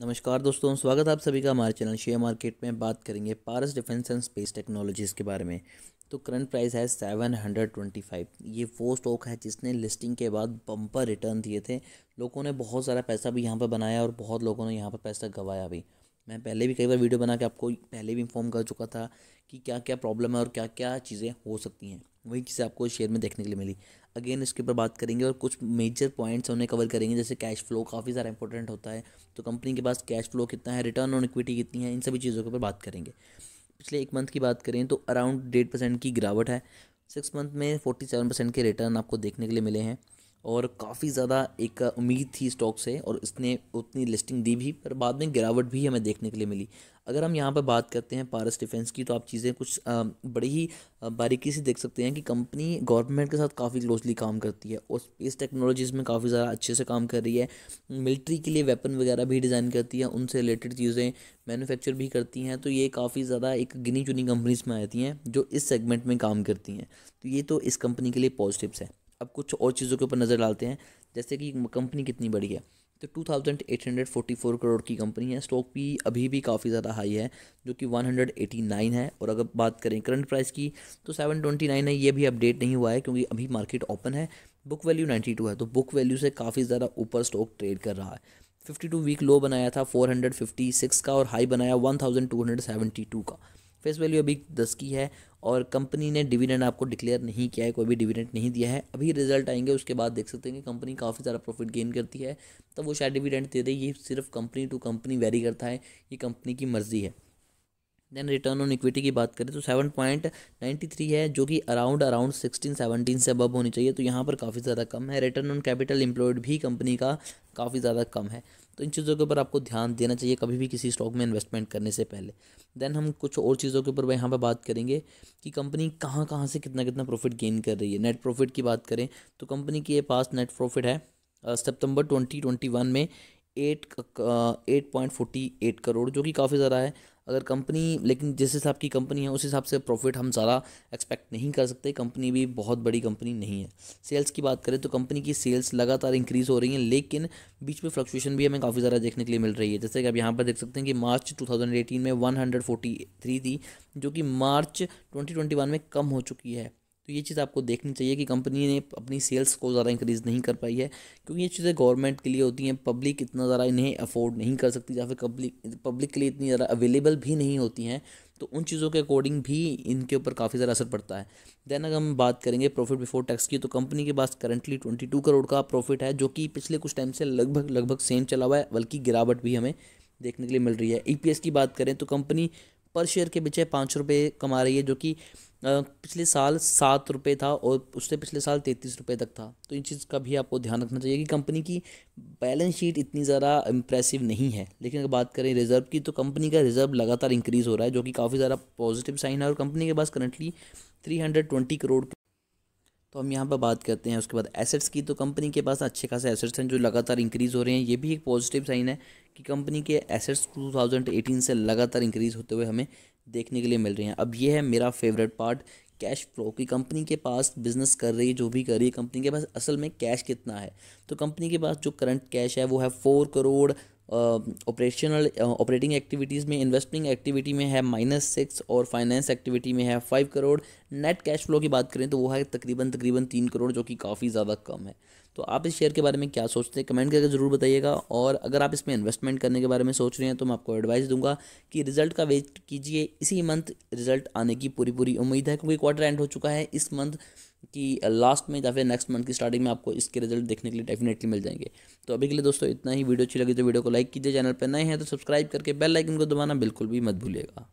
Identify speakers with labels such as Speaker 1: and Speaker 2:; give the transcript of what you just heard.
Speaker 1: नमस्कार दोस्तों स्वागत है आप सभी का हमारे चैनल शेयर मार्केट में बात करेंगे Paras defence and space technologies के बारे में तो करंट प्राइस है सेवन हंड्रेड ट्वेंटी फाइव ये वो स्टॉक है जिसने लिस्टिंग के बाद बम्पर रिटर्न दिए थे लोगों ने बहुत सारा पैसा भी यहाँ पर बनाया और बहुत लोगों ने यहाँ पर पैसा गंवाया भी मैं पहले भी कई बार वीडियो बना के आपको पहले भी इन्फॉर्म कर चुका था कि क्या क्या प्रॉब्लम है और क्या क्या चीज़ें हो सकती हैं वही किसी आपको शेयर में देखने के लिए मिली अगेन इसके ऊपर बात करेंगे और कुछ मेजर पॉइंट्स उन्हें कवर करेंगे जैसे कैश फ्लो काफ़ी सारा इंपॉर्टेंट होता है तो कंपनी के पास कैश फ्लो कितना है रिटर्न ऑन इक्विटी कितनी है इन सभी चीज़ों के ऊपर बात करेंगे पिछले एक मंथ की बात करें तो अराउंड डेढ़ परसेंट की गिरावट है सिक्स मंथ में फोर्टी सेवन परसेंट के रिटर्न आपको देखने के लिए मिले हैं और काफ़ी ज़्यादा एक उम्मीद थी स्टॉक से और इसने उतनी लिस्टिंग दी भी पर बाद में गिरावट भी हमें देखने के लिए मिली अगर हम यहाँ पर बात करते हैं पारस डिफेंस की तो आप चीज़ें कुछ बड़ी ही बारीकी से देख सकते हैं कि कंपनी गवर्नमेंट के साथ काफ़ी क्लोजली काम करती है और स्पेस टेक्नोलॉजीज़ में काफ़ी ज़्यादा अच्छे से काम कर रही है मिलिट्री के लिए वेपन वगैरह भी डिज़ाइन करती है उनसे रिलेटेड चीज़ें मैन्युफैक्चर भी करती हैं तो ये काफ़ी ज़्यादा एक गिनी चुनी कंपनीज़ में आती हैं जो इस सेगमेंट में काम करती हैं तो ये तो इस कंपनी के लिए पॉजिटिव्स है अब कुछ और चीज़ों के ऊपर नज़र डालते हैं जैसे कि कंपनी कितनी बड़ी है तो two thousand eight hundred forty four crore की कंपनी है स्टॉक भी अभी भी काफ़ी ज़्यादा हाई है जो कि वन हंड्रेड एटी नाइन है और अगर बात करें करंट प्राइस की तो सेवन ट्वेंटी नाइन है ये भी अपडेट नहीं हुआ है क्योंकि अभी मार्केट ओपन है बुक वैल्यू टू है तो बुक वैल्यू से काफ़ी ज़्यादा ऊपर स्टॉक ट्रेड कर रहा है फिफ्टी टू वीक लो बनाया था फोर हंड्रेड फिफ्टी सिक्स का और हाई बनाया one thousand two hundred seventy two का फेस वैल्यू अभी दस की है और कंपनी ने डिविडेंड आपको डिक्लेयर नहीं किया है कोई भी डिविडेंड नहीं दिया है अभी रिजल्ट आएंगे उसके बाद देख सकते हैं कि कंपनी काफ़ी सारा प्रॉफिट गेन करती है तब तो वो शायद डिविडेंड दे दे ये सिर्फ कंपनी टू कंपनी वेरी करता है ये कंपनी की मर्जी है देन रिटर्न ऑन इक्विटी की बात करें तो सेवन पॉइंट नाइन्टी थ्री है जो कि अराउंड अराउंड सिक्सटीन सेवनटीन से अबब होनी चाहिए तो यहाँ पर काफ़ी ज़्यादा कम है रिटर्न ऑन कैपिटल एम्प्लॉयड भी कंपनी का काफ़ी ज़्यादा कम है तो इन चीज़ों के ऊपर आपको ध्यान देना चाहिए कभी भी किसी स्टॉक में इन्वेस्टमेंट करने से पहले देन हम कुछ और चीज़ों के ऊपर यहाँ पर बात करेंगे कि कंपनी कहाँ कहाँ से कितना कितना प्रॉफिट गेन कर रही है नेट प्रॉफिट की बात करें तो कंपनी के पास नेट प्रॉफिट है सितंबर ट्वेंटी ट्वेंटी वन में eight eight point forty eight crore जो कि काफ़ी ज़्यादा है अगर कंपनी लेकिन जिस हिसाब की कंपनी है उस हिसाब से प्रॉफिट हम सारा एक्सपेक्ट नहीं कर सकते कंपनी भी बहुत बड़ी कंपनी नहीं है सेल्स की बात करें तो कंपनी की सेल्स लगातार इंक्रीज़ हो रही हैं लेकिन बीच में फ्लक्चुएशन भी हमें काफ़ी ज़्यादा देखने के लिए मिल रही है जैसे कि आप यहाँ पर देख सकते हैं कि मार्च टू में वन थी जो कि मार्च ट्वेंटी में कम हो चुकी है तो ये चीज़ आपको देखनी चाहिए कि कंपनी ने अपनी सेल्स को ज़्यादा इंक्रीज़ नहीं कर पाई है क्योंकि ये चीज़ें गवर्नमेंट के लिए होती हैं पब्लिक इतना ज़्यादा इन्हें अफोर्ड नहीं कर सकती या फिर पब्लिक पब्लिक के लिए इतनी ज़्यादा अवेलेबल भी नहीं होती हैं तो उन चीज़ों के अकॉर्डिंग भी इनके ऊपर काफ़ी ज़्यादा असर पड़ता है देन अगर हम बात करेंगे प्रॉफिट बिफोर टैक्स की तो कंपनी के पास करंटली ट्वेंटी टू करोड़ का प्रॉफिट है जो कि पिछले कुछ टाइम से लगभग लगभग सेम चला हुआ है बल्कि गिरावट भी हमें देखने के लिए मिल रही है ई e की बात करें तो कंपनी पर शेयर के पीछे पाँच रुपये कमा रही है जो कि पिछले साल सात रुपये था और उससे पिछले साल तैंतीस रुपये तक था तो इन चीज़ का भी आपको ध्यान रखना चाहिए कि कंपनी की बैलेंस शीट इतनी ज़्यादा इम्प्रेसिव नहीं है लेकिन अगर बात करें रिजर्व की तो कंपनी का रिजर्व लगातार इंक्रीज़ हो रहा है जो कि काफ़ी ज़्यादा पॉजिटिव साइन है और कंपनी के पास currently three hundred twenty crore तो हम यहाँ पर बात करते हैं उसके बाद एसेट्स की तो कंपनी के पास अच्छे खासे एसेट्स हैं जो लगातार इंक्रीज़ हो रहे हैं ये भी एक पॉजिटिव साइन है कि कंपनी के एसेट्स 2018 से लगातार इंक्रीज़ होते हुए हमें देखने के लिए मिल रहे हैं अब ये है मेरा फेवरेट पार्ट कैश फ्लो की कंपनी के पास बिजनेस कर रही है जो भी कर रही है कंपनी के पास असल में कैश कितना है तो कंपनी के पास जो करंट कैश है वो है four crore operational operating activities में इन्वेस्टिंग एक्टिविटी में है माइनस सिक्स और फाइनेंस एक्टिविटी में है five crore net cash flow की बात करें तो वो है तकरीबन तकरीबन तीन करोड़ जो कि काफ़ी ज़्यादा कम है तो आप इस शेयर के बारे में क्या सोचते हैं कमेंट करके ज़रूर बताइएगा और अगर आप इसमें इन्वेस्टमेंट करने के बारे में सोच रहे हैं तो मैं आपको एडवाइस दूंगा कि रिजल्ट का वेट कीजिए इसी मंथ रिजल्ट आने की पूरी पूरी उम्मीद है क्योंकि क्वार्टर एंड हो चुका है इस मंथ कि लास्ट uh, में या फिर नेक्स्ट मंथ की स्टार्टिंग में आपको इसके रिजल्ट देखने के लिए डेफिनेटली मिल जाएंगे तो अभी के लिए दोस्तों इतना ही वीडियो अच्छी लगी तो वीडियो को लाइक कीजिए चैनल पर नए हैं तो सब्सक्राइब करके बेल लाइकन को दबाना बिल्कुल भी मत भूलिएगा